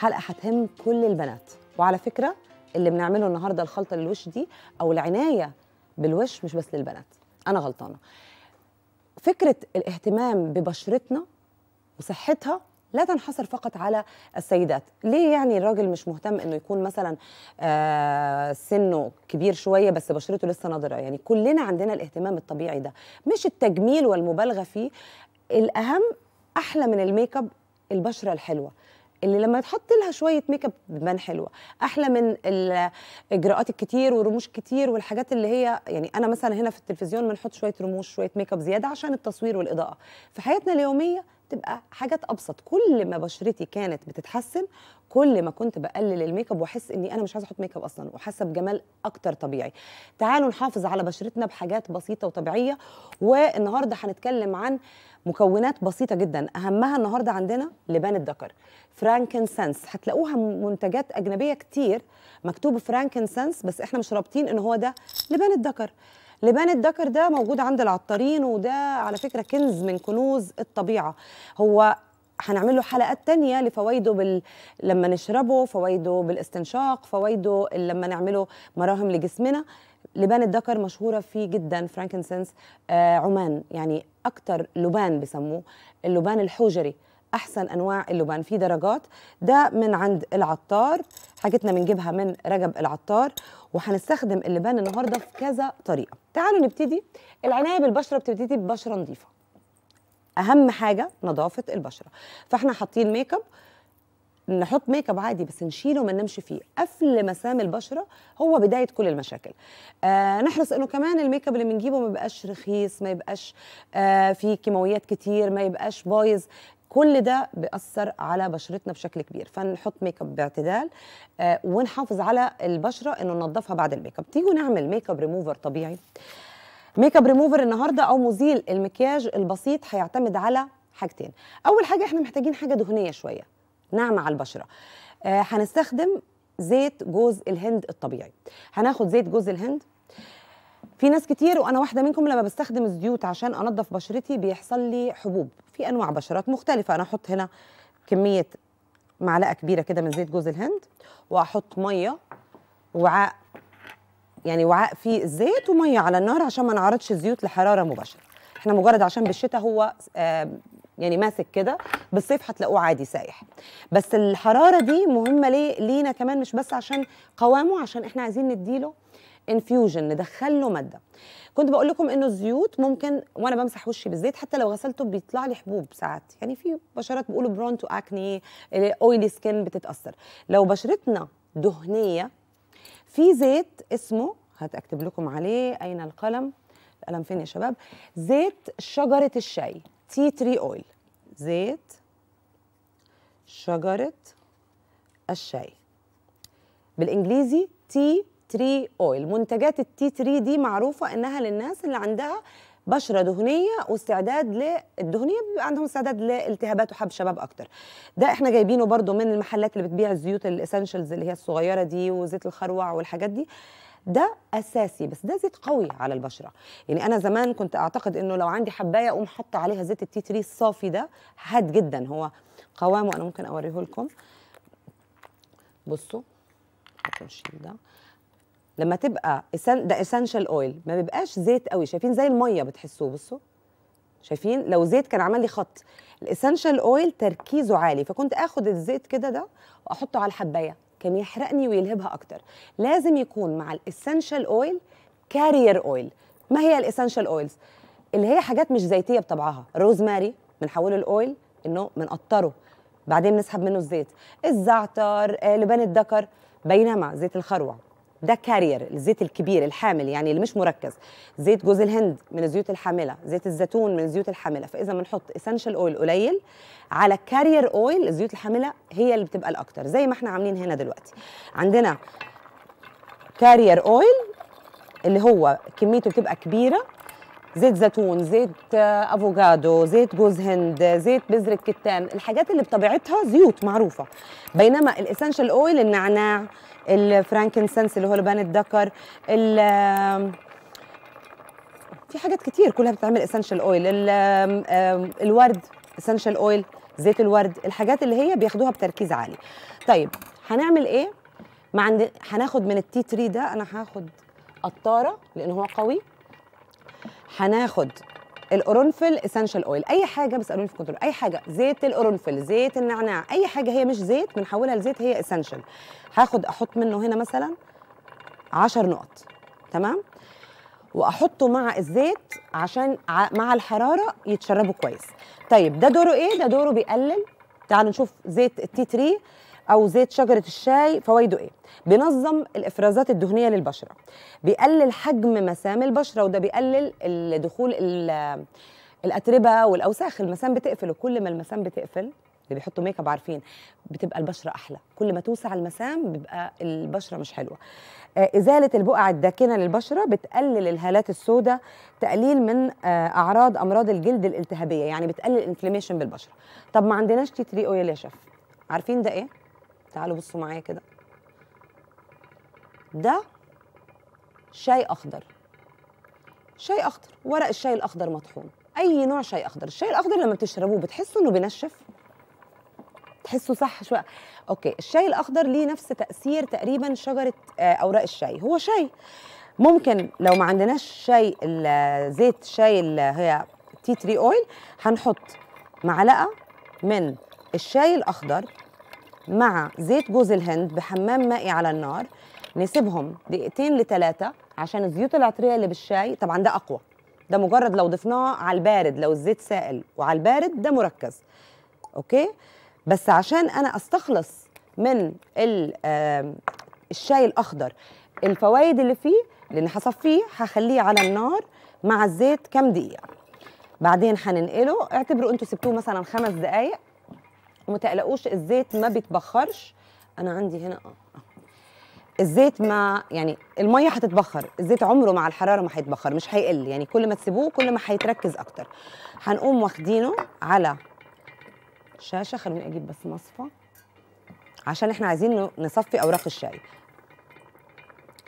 حلقه هتهم كل البنات وعلى فكره اللي بنعمله النهارده الخلطه للوش دي او العنايه بالوش مش بس للبنات انا غلطانه فكره الاهتمام ببشرتنا وصحتها لا تنحصر فقط على السيدات ليه يعني الراجل مش مهتم انه يكون مثلا آه، سنه كبير شويه بس بشرته لسه نضره يعني كلنا عندنا الاهتمام الطبيعي ده مش التجميل والمبالغه فيه الاهم احلى من الميك اب البشره الحلوه اللي لما تحط لها شويه ميك اب بتبان حلوه احلى من الاجراءات الكتير ورموش كتير والحاجات اللي هي يعني انا مثلا هنا في التلفزيون بنحط شويه رموش شويه ميك اب زياده عشان التصوير والاضاءه في حياتنا اليوميه تبقى حاجات ابسط كل ما بشرتي كانت بتتحسن كل ما كنت بقلل الميك اب واحس اني انا مش عايزه احط ميك اب اصلا وحاسه بجمال اكتر طبيعي تعالوا نحافظ على بشرتنا بحاجات بسيطه وطبيعيه والنهارده هنتكلم عن مكونات بسيطه جدا اهمها النهارده عندنا لبان الذكر فرانكنسنس هتلاقوها منتجات اجنبيه كتير مكتوب فرانكنسنس بس احنا مش رابطين ان هو ده لبان الذكر لبان الذكر ده موجود عند العطارين وده على فكره كنز من كنوز الطبيعه هو هنعمل له حلقات تانية لفوائده بال... لما نشربه فوائده بالاستنشاق فوائده لما نعمله مراهم لجسمنا لبان الدكر مشهورة فيه جدا فرانكنسنس آه عمان يعني أكتر لبان بسموه اللبان الحجري أحسن أنواع اللبان فيه درجات ده من عند العطار حاجتنا بنجيبها من رجب العطار وهنستخدم اللبان النهاردة في كذا طريقة تعالوا نبتدي العناية بالبشرة بتبتدي ببشرة نظيفة أهم حاجة نظافة البشرة فاحنا حاطين ميك اب نحط ميك اب عادي بس نشيله ما نمشي فيه قفل مسام البشره هو بدايه كل المشاكل آه نحرص انه كمان الميك اب اللي بنجيبه ما يبقاش رخيص ما يبقاش آه فيه كيماويات كتير ما يبقاش بايظ كل ده بيأثر على بشرتنا بشكل كبير فنحط ميك اب باعتدال آه ونحافظ على البشره انه ننظفها بعد الميك اب تيجوا نعمل ميك اب ريموفر طبيعي ميك اب ريموفر النهارده او مزيل المكياج البسيط هيعتمد على حاجتين اول حاجه احنا محتاجين حاجه دهنيه شويه ناعمه على البشره آه، هنستخدم زيت جوز الهند الطبيعي هناخد زيت جوز الهند في ناس كتير وانا واحده منكم لما بستخدم الزيوت عشان انضف بشرتي بيحصل لي حبوب في انواع بشرات مختلفه انا احط هنا كميه معلقه كبيره كده من زيت جوز الهند واحط ميه وعاء يعني وعاء فيه الزيت وميه على النار عشان ما نعرضش الزيوت لحراره مباشره احنا مجرد عشان بالشتاء هو آه، يعني ماسك كده بالصيف هتلاقوه عادي سايح بس الحراره دي مهمه ليه لينا كمان مش بس عشان قوامه عشان احنا عايزين نديله انفيوجن ندخل له ماده كنت بقول لكم انه الزيوت ممكن وانا بمسح وشي بالزيت حتى لو غسلته بيطلع لي حبوب ساعات يعني في بشرات بيقولوا برون تو اكني اويلي سكين بتتاثر لو بشرتنا دهنيه في زيت اسمه هتكتب لكم عليه اين القلم القلم فين يا شباب زيت شجره الشاي تي تري اويل زيت شجرة الشاي بالانجليزي تي تري اويل منتجات التي تري دي معروفة انها للناس اللي عندها بشرة دهنية واستعداد للدهنية بيبقى عندهم استعداد لالتهابات وحب شباب أكتر ده احنا جايبينه برضو من المحلات اللي بتبيع الزيوت الاسنشلز اللي هي الصغيرة دي وزيت الخروع والحاجات دي ده اساسي بس ده زيت قوي على البشره يعني انا زمان كنت اعتقد انه لو عندي حبايه اقوم حاطه عليها زيت التي تري الصافي ده حاد جدا هو قوامه انا ممكن اوريه لكم بصوا ده لما تبقى ده اسنشال اويل ما بيبقاش زيت قوي شايفين زي الميه بتحسوه بصوا شايفين لو زيت كان عمل لي خط الاسنشال اويل تركيزه عالي فكنت اخد الزيت كده ده واحطه على الحبايه كان يحرقني ويلهبها اكتر لازم يكون مع الاسنشال اويل كارير اويل ما هي الاسنشال اويلز اللي هي حاجات مش زيتيه بطبعها روزماري بنحوله الاويل انه بنقطره بعدين نسحب منه الزيت الزعتر آه، لبان الدكر بينما زيت الخروع ده كارير الزيت الكبير الحامل يعني اللي مش مركز زيت جوز الهند من الزيوت الحامله زيت الزيتون من الزيوت الحامله فاذا بنحط اسنشال اويل قليل على كارير اويل الزيوت الحامله هي اللي بتبقى الاكتر زي ما احنا عاملين هنا دلوقتي عندنا كارير اويل اللي هو كميته بتبقى كبيره زيت زيتون زيت آه، افوكادو زيت جوز هند زيت بذره كتان الحاجات اللي بطبيعتها زيوت معروفه بينما الاسنشال اويل النعناع الفرانكنسنس اللي هو لبان الدكر في حاجات كتير كلها بتتعمل اسنشال اويل الورد اسنشال اويل زيت الورد الحاجات اللي هي بياخدوها بتركيز عالي طيب هنعمل ايه ما هناخد من التي تري ده انا هاخد قطاره لان هو قوي هناخد القرنفل اسنشال اويل اي حاجه بيسالوني في كنترول اي حاجه زيت القرنفل زيت النعناع اي حاجه هي مش زيت بنحولها لزيت هي اسنشال هاخد احط منه هنا مثلا 10 نقط تمام واحطه مع الزيت عشان مع الحراره يتشربوا كويس طيب ده دوره ايه ده دوره بيقلل تعالوا نشوف زيت التي 3 او زيت شجره الشاي فوائده ايه بينظم الافرازات الدهنيه للبشره بيقلل حجم مسام البشره وده بيقلل دخول الاتربه والاوساخ المسام بتقفل وكل ما المسام بتقفل اللي بيحطوا ميك اب عارفين بتبقى البشره احلى كل ما توسع المسام بيبقى البشره مش حلوه آه، ازاله البقع الداكنه للبشره بتقلل الهالات السوداء تقليل من آه، اعراض امراض الجلد الالتهابيه يعني بتقلل الانفلاميشن بالبشره طب ما عندناش تي 3 اويل يا شيف عارفين ده ايه تعالوا بصوا معايا كده ده شاي اخضر شاي اخضر ورق الشاي الاخضر مطحون اي نوع شاي اخضر الشاي الاخضر لما بتشربوه بتحسوا انه بينشف تحسوا صح شويه اوكي الشاي الاخضر ليه نفس تاثير تقريبا شجره آه، اوراق الشاي هو شاي ممكن لو ما عندناش شاي زيت شاي اللي هي تي تري اويل هنحط معلقه من الشاي الاخضر مع زيت جوز الهند بحمام مائي على النار نسيبهم دقيقتين لثلاثة عشان الزيوت العطرية اللي بالشاي طبعا ده أقوى ده مجرد لو ضفناه على البارد لو الزيت سائل وعلى البارد ده مركز أوكي بس عشان أنا أستخلص من الشاي الأخضر الفوائد اللي فيه لأن هصفيه هخليه على النار مع الزيت كام دقيقة بعدين هننقله اعتبروا انتوا سبتوه مثلا خمس دقايق وما تقلقوش الزيت ما بيتبخرش انا عندي هنا آه،, اه الزيت ما يعني الميه هتتبخر الزيت عمره مع الحراره ما هيتبخر مش هيقل يعني كل ما تسيبوه كل ما هيتركز اكتر هنقوم واخدينه على شاشه خلوني اجيب بس مصفى عشان احنا عايزين نصفي اوراق الشاي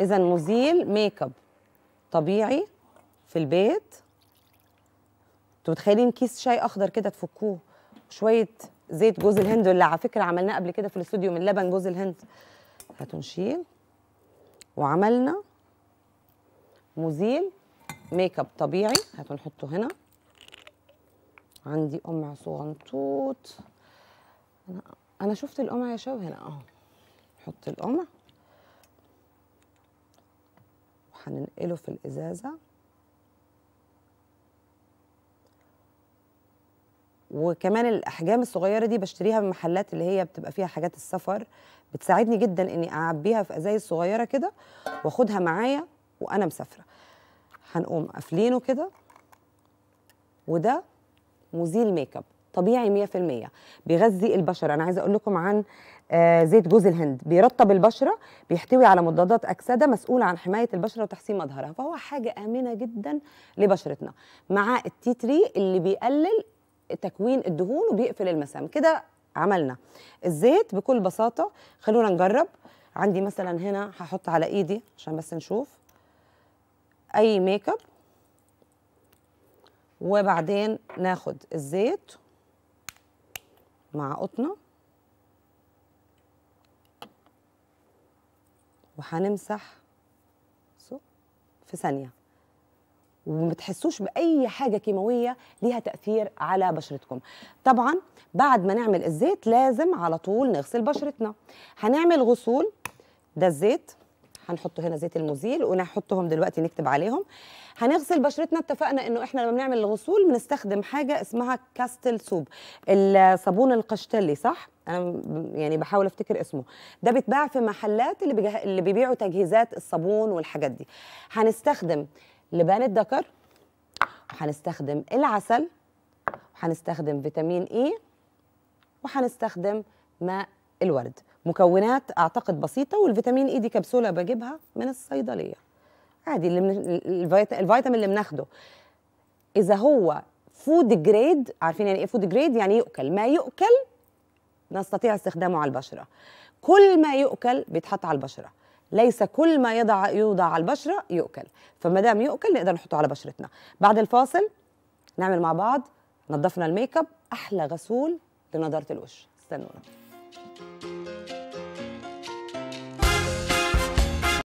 اذا مزيل ميك اب طبيعي في البيت انتوا متخيلين كيس شاي اخضر كده تفكوه شويه زيت جوز الهند اللي على فكره عملناه قبل كده في الاستوديو من لبن جوز الهند هتنشيل وعملنا مزيل ميك اب طبيعي هتنحطه هنا عندي قمع صغنطوط انا انا شفت القمع يا شباب هنا اهو نحط القمع وهننقله في الازازه وكمان الاحجام الصغيره دي بشتريها من محلات اللي هي بتبقى فيها حاجات السفر بتساعدني جدا اني اعبيها في ازايز صغيره كده واخدها معايا وانا مسافره هنقوم قافلينه كده وده مزيل ميك اب طبيعي 100% بيغذي البشره انا عايزه اقول لكم عن آه، زيت جوز الهند بيرطب البشره بيحتوي على مضادات اكسده مسؤوله عن حمايه البشره وتحسين مظهرها فهو حاجه امنه جدا لبشرتنا مع التي 3 اللي بيقلل تكوين الدهون وبيقفل المسام كده عملنا الزيت بكل بساطه خلونا نجرب عندي مثلا هنا هحط على ايدي عشان بس نشوف اي ميك اب وبعدين ناخد الزيت مع قطنه وهنمسح في ثانيه وما تحسوش باي حاجه كيماويه ليها تاثير على بشرتكم طبعا بعد ما نعمل الزيت لازم على طول نغسل بشرتنا هنعمل غسول ده الزيت هنحط هنا زيت المزيل ونحطهم دلوقتي نكتب عليهم هنغسل بشرتنا اتفقنا انه احنا لما بنعمل الغسول بنستخدم حاجه اسمها كاستل سوب الصابون القشتلي صح انا يعني بحاول افتكر اسمه ده بيتباع في محلات اللي بيجه... اللي بيبيعوا تجهيزات الصابون والحاجات دي هنستخدم لبان الذكر وهنستخدم العسل وهنستخدم فيتامين اي e. وهنستخدم ماء الورد مكونات اعتقد بسيطه والفيتامين اي e دي كبسوله بجيبها من الصيدليه عادي اللي من الفيتامين اللي بناخده اذا هو فود جريد عارفين يعني ايه فود جريد يعني يؤكل ما يؤكل نستطيع استخدامه على البشره كل ما يؤكل بيتحط على البشره ليس كل ما يضع يوضع على البشره يؤكل فما دام يؤكل نقدر نحطه على بشرتنا بعد الفاصل نعمل مع بعض نظفنا الميك اب احلى غسول لنضاره الوش استنونا